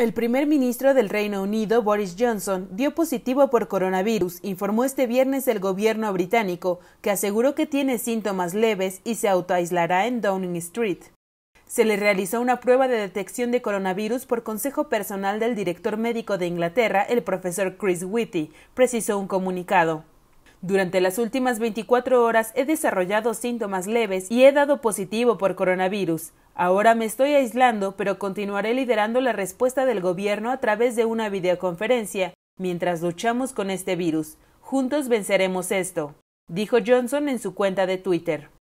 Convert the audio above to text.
El primer ministro del Reino Unido, Boris Johnson, dio positivo por coronavirus, informó este viernes el gobierno británico, que aseguró que tiene síntomas leves y se autoaislará en Downing Street. Se le realizó una prueba de detección de coronavirus por consejo personal del director médico de Inglaterra, el profesor Chris Whitty, precisó un comunicado. Durante las últimas 24 horas he desarrollado síntomas leves y he dado positivo por coronavirus. Ahora me estoy aislando, pero continuaré liderando la respuesta del gobierno a través de una videoconferencia, mientras luchamos con este virus. Juntos venceremos esto, dijo Johnson en su cuenta de Twitter.